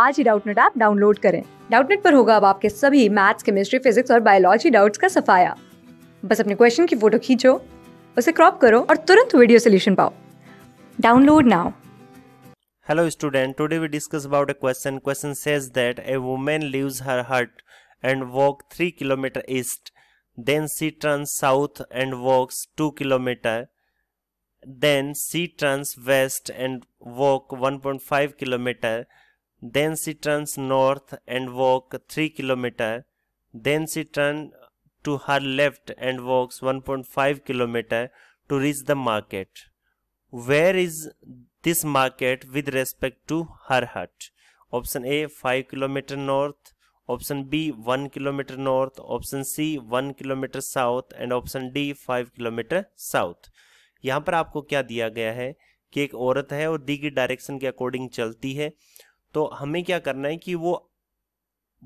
आज ही Doubtnut app download करें डाउटनेट पर होगा अब आपके सभी मैथ्स केमिस्ट्री फिजिक्स और बायोलॉजी डाउट्स का सफाया बस अपने क्वेश्चन की फोटो खींचो उसे क्रॉप करो और तुरंत वीडियो सोल्यूशन पाओ download now hello student today we discuss about a question question says that a women leaves her hut and walk three kilometre east then she turns south and walks two kilometre then she turns west and walk 1.5 kilometre then she turns north and walk 3 km then she turn to her left and walks 1.5 km to reach the market where is this market with respect to her hut option a 5 km north option b 1 km north option c 1 km south and option d 5 km south यहाँ पर आपको क्या दिया गया है कि एक औरत है और दी की डायरेक्शन के अकॉर्डिंग चलती है तो हमें क्या करना है कि वो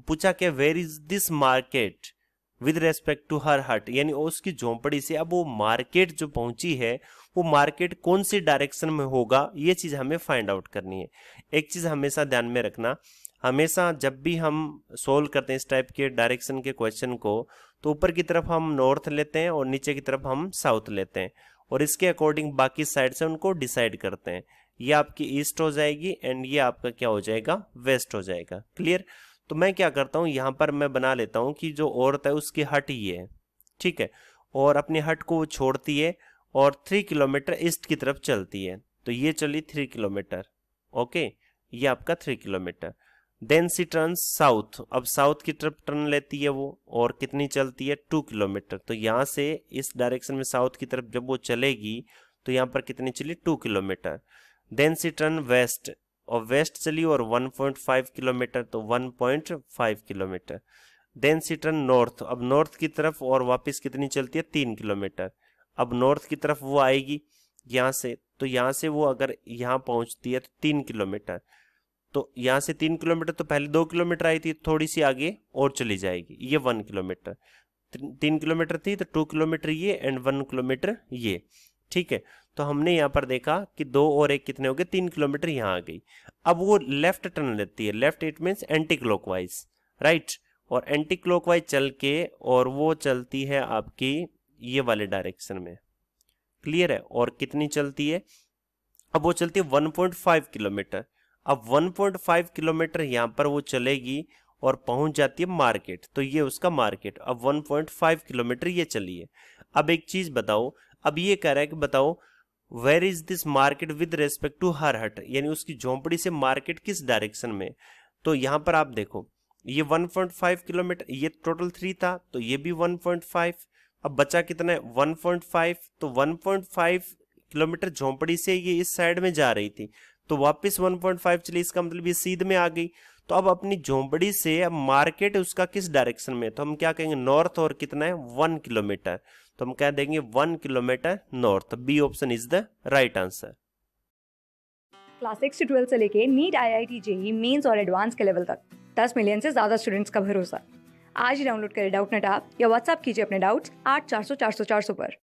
पूछा कि where is this market with respect to her hut यानी उसकी झोंपड़ी से अब वो मार्केट जो पहुंची है वो मार्केट कौन सी डायरेक्शन में होगा ये चीज़ हमें फाइंड आउट करनी है एक चीज़ हमेशा ध्यान में रखना हमेशा जब भी हम सोल्व करते हैं इस टाइप के डायरेक्शन के क्वेश्चन को तो ऊपर की तरफ हम नॉर्थ लेते हैं और नीचे की तरफ हम साउथ लेते हैं और इसके अकॉर्डिंग बाकी साइड से उनको डिसाइड करते हैं ये आपकी ईस्ट हो जाएगी एंड ये आपका क्या हो जाएगा वेस्ट हो जाएगा क्लियर तो मैं क्या करता हूँ यहाँ पर मैं बना लेता हूँ कि जो औरत है उसकी हट ये है ठीक है और अपने हट को वो छोड़ती है और थ्री किलोमीटर ईस्ट की तरफ चलती है तो ये चली थ्री किलोमीटर ओके ये आपका three kilometre then she turn south अब साउथ की तरफ टर्न लेती है वो और कितनी चलती है टू किलोमीटर तो यहाँ से इस डायरेक्शन में साउथ की तरफ जब वो चलेगी तो यहाँ पर कितनी चली two kilometre then she turn west और वेस्ट चली और 1.5 किलोमीटर तो 1.5 kilometre then she turn north अब नॉर्थ की तरफ और वापस कितनी चलती है तीन किलोमीटर अब नॉर्थ की तरफ वो आएगी यहाँ से तो यहाँ से वो अगर यहाँ पहुँचती है तो तीन किलोमीटर तो यहाँ से तीन किलोमीटर तो पहले दो किलोमीटर आई थी थोड़ी सी आगे और चली जाएगी ये वन किलोमीटर तीन किलोमीटर थी तो टू किलोमीटर ये एंड वन किलोमीटर ये ठीक है तो हमने यहाँ पर देखा कि दो और एक कितने हो गए तीन किलोमीटर यहाँ आ गई अब वो लेफ्ट टर्न लेती है left it means anti clockwise right और एंटी क्लॉकवाइज चल के और वो चलती है आपकी ये वाले डायरेक्शन में क्लियर है और कितनी चलती है अब वो चलती है 1.5 किलोमीटर अब 1.5 किलोमीटर यहाँ पर वो चलेगी और पहुंच जाती है मार्केट तो ये उसका मार्केट अब 1.5 किलोमीटर ये चलिए अब एक चीज बताओ अब ये कह रहा है कि बताओ where is this market with respect to her hut यानी उसकी झोंपड़ी से मार्केट किस डायरेक्शन में तो यहां पर आप देखो ये 1.5 किलोमीटर ये टोटल थ्री था तो ये भी 1.5 अब बचा कितना है 1.5 तो 1.5 किलोमीटर झोंपड़ी से ये इस साइड में जा रही थी तो वापस 1.5 चली इसका मतलब ये सीध में आ गई तो अब अपनी झोंपड़ी से अब मार्केट उसका किस डायरेक्शन में तो हम क्या कहेंगे नॉर्थ और कितना है वन किलोमीटर तो हम क्या देंगे वन किलोमीटर नॉर्थ तो B option is the right answer class six से ट्वेल्थ से लेके NEET I I T JEE mains और एडवांस के लेवल तक दस मिलियन से ज्यादा स्टूडेंट्स का भरोसा आज ही डाउनलोड करें डाउट नेट आप या व्हाट्सअप कीजिए अपने डाउट्स आठ चार सौ चार सौ चार सौ पर